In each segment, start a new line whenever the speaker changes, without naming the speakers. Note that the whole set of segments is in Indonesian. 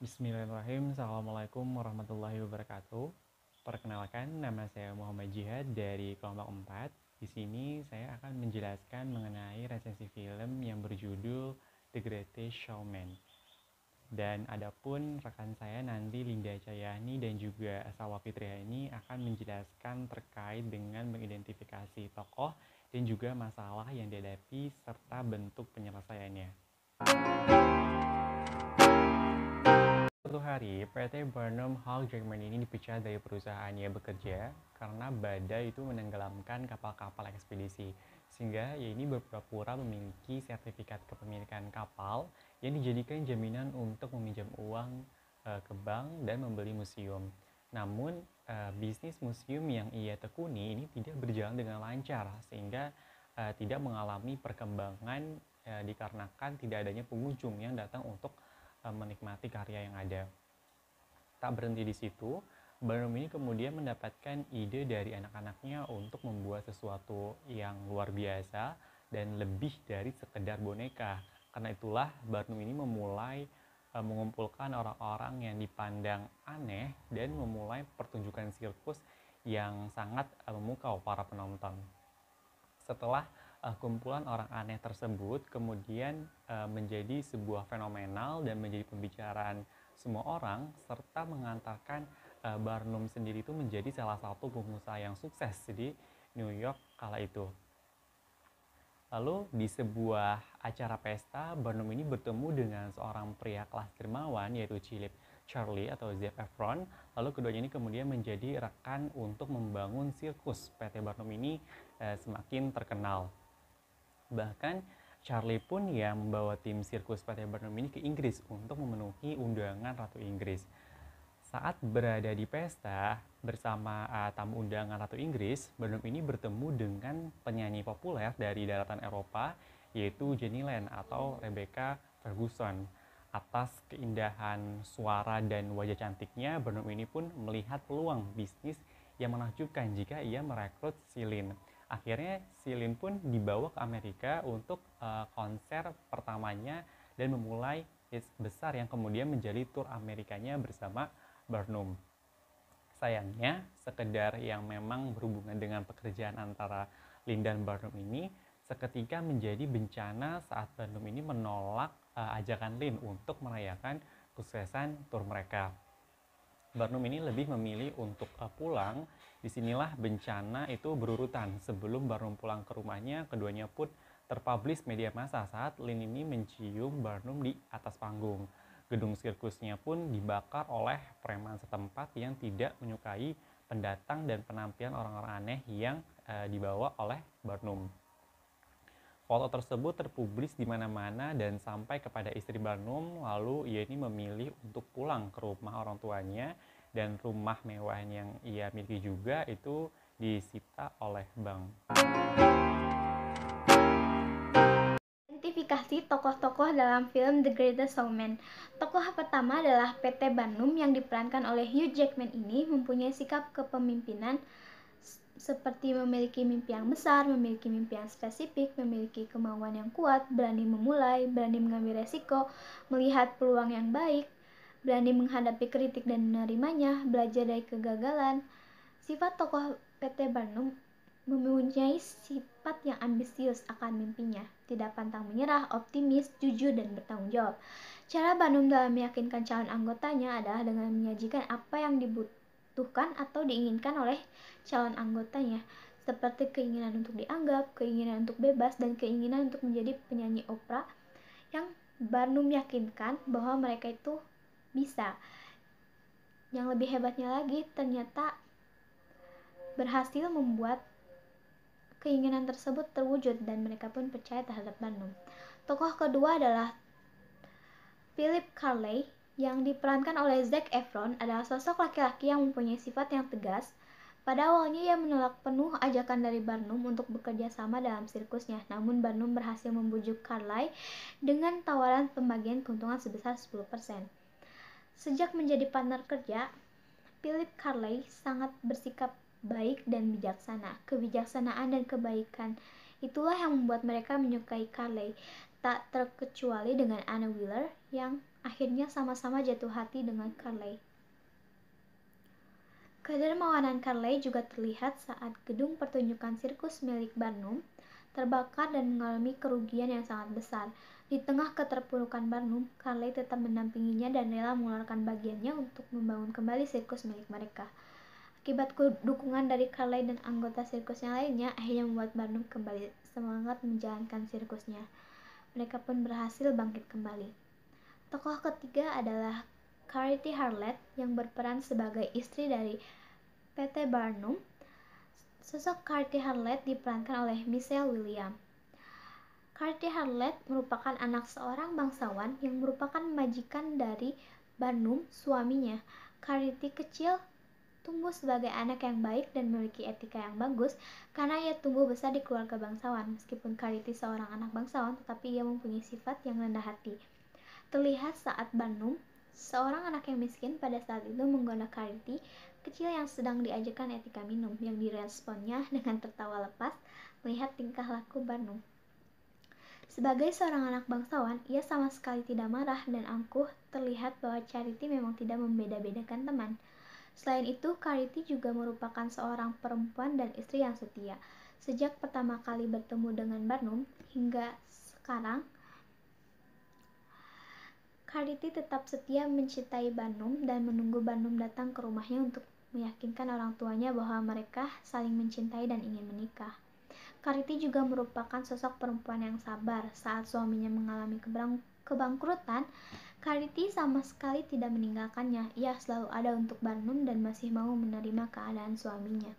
Bismillahirrahmanirrahim. Assalamualaikum warahmatullahi wabarakatuh. Perkenalkan, nama saya Muhammad Jihad dari kelompok 4. Di sini saya akan menjelaskan mengenai resensi film yang berjudul The Greatest Showman. Dan adapun rekan saya nanti Linda Cayani dan juga Asawa Fitriani akan menjelaskan terkait dengan mengidentifikasi tokoh dan juga masalah yang dihadapi serta bentuk penyelesaiannya. Suatu hari, PT Burnham Hall German ini dipecat dari perusahaannya bekerja karena badai itu menenggelamkan kapal-kapal ekspedisi. Sehingga ya ini berpura-pura memiliki sertifikat kepemilikan kapal yang dijadikan jaminan untuk meminjam uang eh, ke bank dan membeli museum. Namun, uh, bisnis museum yang ia tekuni ini tidak berjalan dengan lancar, sehingga uh, tidak mengalami perkembangan uh, dikarenakan tidak adanya pengunjung yang datang untuk uh, menikmati karya yang ada. Tak berhenti di situ, Barnum ini kemudian mendapatkan ide dari anak-anaknya untuk membuat sesuatu yang luar biasa dan lebih dari sekedar boneka. Karena itulah Barnum ini memulai Eh, mengumpulkan orang-orang yang dipandang aneh dan memulai pertunjukan sirkus yang sangat eh, memukau para penonton. Setelah eh, kumpulan orang aneh tersebut kemudian menjadi sebuah fenomenal dan menjadi pembicaraan semua orang serta mengantarkan Barnum sendiri itu menjadi salah satu pengusaha yang sukses di New York kala itu. Lalu di sebuah acara pesta, Barnum ini bertemu dengan seorang pria kelas dermawan yaitu Cilip Charlie atau Zac Efron. Lalu keduanya ini kemudian menjadi rekan untuk membangun sirkus. PT Barnum ini eh, semakin terkenal. Bahkan Charlie pun yang membawa tim sirkus PT Barnum ini ke Inggris untuk memenuhi undangan Ratu Inggris. Saat berada di pesta bersama uh, tamu undangan Ratu Inggris, Burnham ini bertemu dengan penyanyi populer dari daratan Eropa yaitu Jenny Lane atau Rebecca Ferguson. Atas keindahan suara dan wajah cantiknya, Burnham ini pun melihat peluang bisnis yang menakjubkan jika ia merekrut Silin. Akhirnya Silin pun dibawa ke Amerika untuk uh, konser pertamanya dan memulai hits besar yang kemudian menjadi tur Amerikanya bersama Barnum. Sayangnya, sekedar yang memang berhubungan dengan pekerjaan antara Lin dan Barnum ini seketika menjadi bencana saat Barnum ini menolak uh, ajakan Lin untuk merayakan kesuksesan tur mereka. Barnum ini lebih memilih untuk uh, pulang. Disinilah bencana itu berurutan. Sebelum Barnum pulang ke rumahnya, keduanya pun terpublis media massa saat Lin ini mencium Barnum di atas panggung. Gedung sirkusnya pun dibakar oleh preman setempat yang tidak menyukai pendatang dan penampilan orang-orang aneh yang e, dibawa oleh Barnum. Foto tersebut terpublis di mana-mana dan sampai kepada istri Barnum, lalu ia ini memilih untuk pulang ke rumah orang tuanya dan rumah mewah yang ia miliki juga itu disita oleh bank
dikasih tokoh-tokoh dalam film The Greatest Showman. Tokoh pertama adalah PT Banum yang diperankan oleh Hugh Jackman ini mempunyai sikap kepemimpinan seperti memiliki mimpi yang besar, memiliki mimpi yang spesifik, memiliki kemauan yang kuat, berani memulai, berani mengambil resiko, melihat peluang yang baik, berani menghadapi kritik dan menerimanya, belajar dari kegagalan. Sifat tokoh PT Barnum mempunyai sifat yang ambisius akan mimpinya, tidak pantang menyerah, optimis, jujur, dan bertanggung jawab. Cara Banum dalam meyakinkan calon anggotanya adalah dengan menyajikan apa yang dibutuhkan atau diinginkan oleh calon anggotanya, seperti keinginan untuk dianggap, keinginan untuk bebas, dan keinginan untuk menjadi penyanyi opera yang Barnum yakinkan bahwa mereka itu bisa. Yang lebih hebatnya lagi, ternyata berhasil membuat Keinginan tersebut terwujud dan mereka pun percaya terhadap Bandung. Tokoh kedua adalah Philip Carley yang diperankan oleh Zac Efron adalah sosok laki-laki yang mempunyai sifat yang tegas. Pada awalnya ia menolak penuh ajakan dari Barnum untuk bekerja sama dalam sirkusnya, namun Barnum berhasil membujuk Carley dengan tawaran pembagian keuntungan sebesar 10%. Sejak menjadi partner kerja, Philip Carley sangat bersikap baik dan bijaksana. Kebijaksanaan dan kebaikan itulah yang membuat mereka menyukai Carly tak terkecuali dengan Anna Wheeler yang akhirnya sama-sama jatuh hati dengan Carly. Kedermawanan Carly juga terlihat saat gedung pertunjukan sirkus milik Barnum terbakar dan mengalami kerugian yang sangat besar. Di tengah keterpurukan Barnum, Carly tetap mendampinginya dan rela mengeluarkan bagiannya untuk membangun kembali sirkus milik mereka. Akibat dukungan dari Carly dan anggota sirkusnya lainnya, akhirnya membuat Barnum kembali semangat menjalankan sirkusnya. Mereka pun berhasil bangkit kembali. Tokoh ketiga adalah Carity Harlet yang berperan sebagai istri dari PT Barnum. Sosok Carity Harlet diperankan oleh Michelle William. Carity Harlet merupakan anak seorang bangsawan yang merupakan majikan dari Barnum, suaminya. Carity kecil tumbuh sebagai anak yang baik dan memiliki etika yang bagus karena ia tumbuh besar di keluarga bangsawan. Meskipun Kariti seorang anak bangsawan, tetapi ia mempunyai sifat yang rendah hati. Terlihat saat Banum, seorang anak yang miskin pada saat itu menggoda Kariti kecil yang sedang diajarkan etika minum yang diresponnya dengan tertawa lepas melihat tingkah laku Banum. Sebagai seorang anak bangsawan, ia sama sekali tidak marah dan angkuh terlihat bahwa Charity memang tidak membeda-bedakan teman. Selain itu, Kariti juga merupakan seorang perempuan dan istri yang setia. Sejak pertama kali bertemu dengan Barnum hingga sekarang, Kariti tetap setia mencintai Barnum dan menunggu Barnum datang ke rumahnya untuk meyakinkan orang tuanya bahwa mereka saling mencintai dan ingin menikah. Kariti juga merupakan sosok perempuan yang sabar. Saat suaminya mengalami kebangkrutan, Kariti sama sekali tidak meninggalkannya. Ia selalu ada untuk Barnum dan masih mau menerima keadaan suaminya.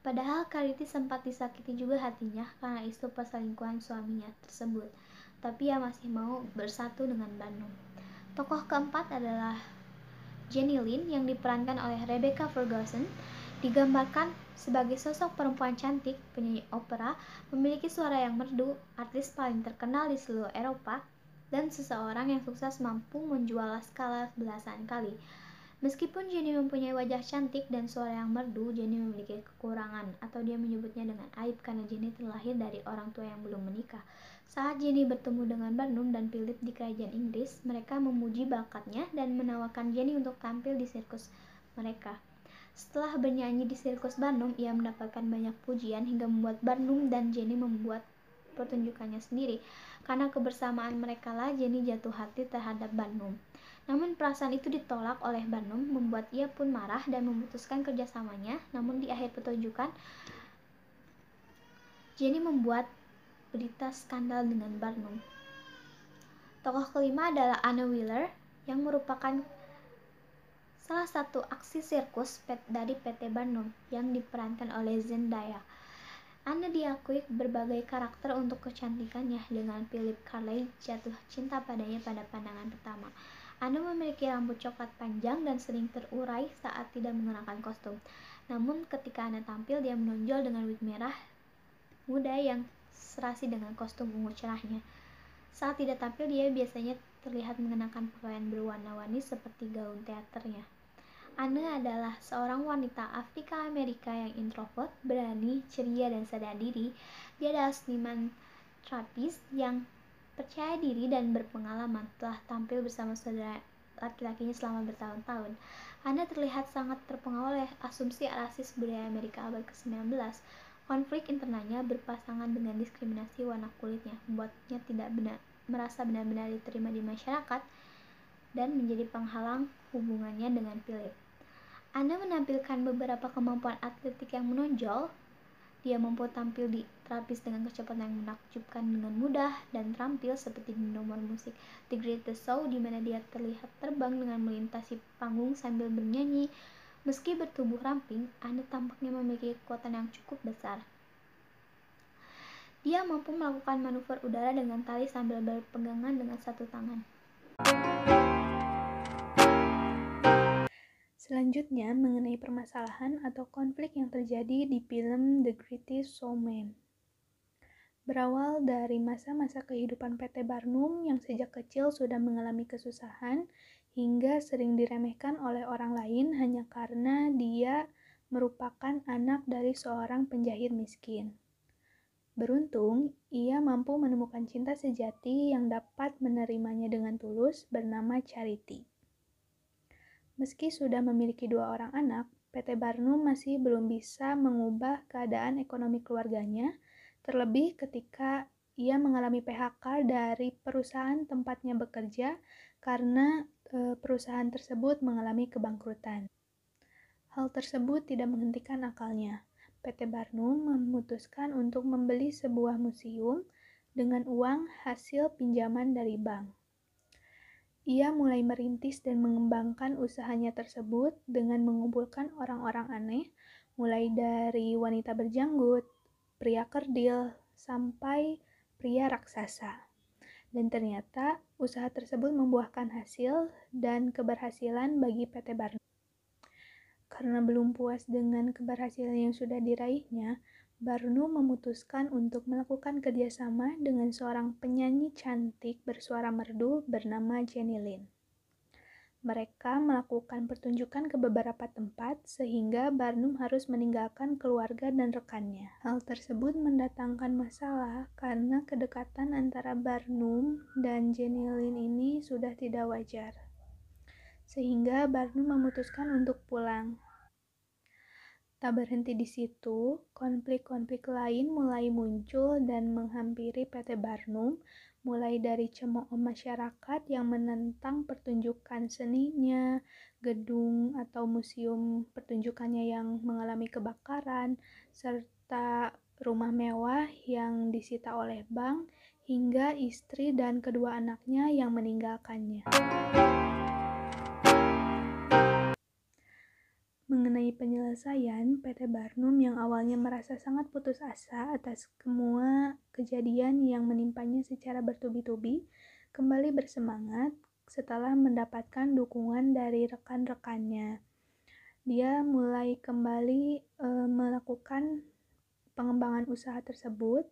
Padahal Kariti sempat disakiti juga hatinya karena isu perselingkuhan suaminya tersebut. Tapi ia masih mau bersatu dengan Barnum. Tokoh keempat adalah Jenny Lin yang diperankan oleh Rebecca Ferguson. Digambarkan sebagai sosok perempuan cantik, penyanyi opera, memiliki suara yang merdu, artis paling terkenal di seluruh Eropa, dan seseorang yang sukses mampu menjual skala belasan kali. Meskipun Jenny mempunyai wajah cantik dan suara yang merdu, Jenny memiliki kekurangan atau dia menyebutnya dengan aib karena Jenny terlahir dari orang tua yang belum menikah. Saat Jenny bertemu dengan Barnum dan Philip di kerajaan Inggris, mereka memuji bakatnya dan menawarkan Jenny untuk tampil di sirkus mereka. Setelah bernyanyi di sirkus Bandung, ia mendapatkan banyak pujian hingga membuat Bandung dan Jenny membuat pertunjukannya sendiri. Karena kebersamaan mereka lah Jenny jatuh hati terhadap Bandung. Namun perasaan itu ditolak oleh Bandung, membuat ia pun marah dan memutuskan kerjasamanya. Namun di akhir pertunjukan, Jenny membuat berita skandal dengan Barnum. Tokoh kelima adalah Anna Wheeler yang merupakan salah satu aksi sirkus dari PT Bandung yang diperankan oleh Zendaya. Anna diakui berbagai karakter untuk kecantikannya dengan Philip Carley jatuh cinta padanya pada pandangan pertama. Anna memiliki rambut coklat panjang dan sering terurai saat tidak mengenakan kostum. Namun ketika Anna tampil, dia menonjol dengan wig merah muda yang serasi dengan kostum ungu cerahnya. Saat tidak tampil, dia biasanya terlihat mengenakan pakaian berwarna-warni seperti gaun teaternya. Anne adalah seorang wanita Afrika Amerika yang introvert, berani, ceria, dan sadar diri. Dia adalah seniman trapis yang percaya diri dan berpengalaman telah tampil bersama saudara laki-lakinya selama bertahun-tahun. Anne terlihat sangat terpengaruh oleh asumsi rasis budaya Amerika abad ke-19. Konflik internalnya berpasangan dengan diskriminasi warna kulitnya, membuatnya tidak benar, merasa benar-benar diterima di masyarakat dan menjadi penghalang hubungannya dengan Philip. Anda menampilkan beberapa kemampuan atletik yang menonjol. Dia mampu tampil di terapis dengan kecepatan yang menakjubkan dengan mudah dan terampil seperti di nomor musik The Greatest Show di mana dia terlihat terbang dengan melintasi panggung sambil bernyanyi. Meski bertubuh ramping, Anda tampaknya memiliki kekuatan yang cukup besar. Dia mampu melakukan manuver udara dengan tali sambil berpegangan dengan satu tangan.
Selanjutnya, mengenai permasalahan atau konflik yang terjadi di film The Greatest Showman. Berawal dari masa-masa kehidupan PT Barnum yang sejak kecil sudah mengalami kesusahan hingga sering diremehkan oleh orang lain hanya karena dia merupakan anak dari seorang penjahit miskin. Beruntung, ia mampu menemukan cinta sejati yang dapat menerimanya dengan tulus bernama Charity. Meski sudah memiliki dua orang anak, PT Barnum masih belum bisa mengubah keadaan ekonomi keluarganya, terlebih ketika ia mengalami PHK dari perusahaan tempatnya bekerja karena e, perusahaan tersebut mengalami kebangkrutan. Hal tersebut tidak menghentikan akalnya. PT Barnum memutuskan untuk membeli sebuah museum dengan uang hasil pinjaman dari bank. Ia mulai merintis dan mengembangkan usahanya tersebut dengan mengumpulkan orang-orang aneh, mulai dari wanita berjanggut, pria kerdil, sampai pria raksasa. Dan ternyata usaha tersebut membuahkan hasil dan keberhasilan bagi PT Barnum. Karena belum puas dengan keberhasilan yang sudah diraihnya, Barnu memutuskan untuk melakukan kerjasama dengan seorang penyanyi cantik bersuara merdu bernama Jenny Lin. Mereka melakukan pertunjukan ke beberapa tempat sehingga Barnum harus meninggalkan keluarga dan rekannya. Hal tersebut mendatangkan masalah karena kedekatan antara Barnum dan Jenny Lin ini sudah tidak wajar. Sehingga Barnum memutuskan untuk pulang. Tak berhenti di situ, konflik-konflik lain mulai muncul dan menghampiri PT Barnum, mulai dari cemooh masyarakat yang menentang pertunjukan seninya, gedung atau museum pertunjukannya yang mengalami kebakaran, serta rumah mewah yang disita oleh bank, hingga istri dan kedua anaknya yang meninggalkannya. penyelesaian, PT Barnum yang awalnya merasa sangat putus asa atas semua kejadian yang menimpanya secara bertubi-tubi, kembali bersemangat setelah mendapatkan dukungan dari rekan-rekannya. Dia mulai kembali e, melakukan pengembangan usaha tersebut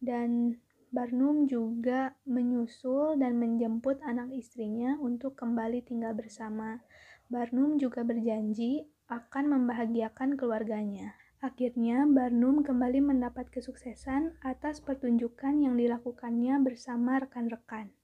dan Barnum juga menyusul dan menjemput anak istrinya untuk kembali tinggal bersama. Barnum juga berjanji akan membahagiakan keluarganya. Akhirnya, Barnum kembali mendapat kesuksesan atas pertunjukan yang dilakukannya bersama rekan-rekan.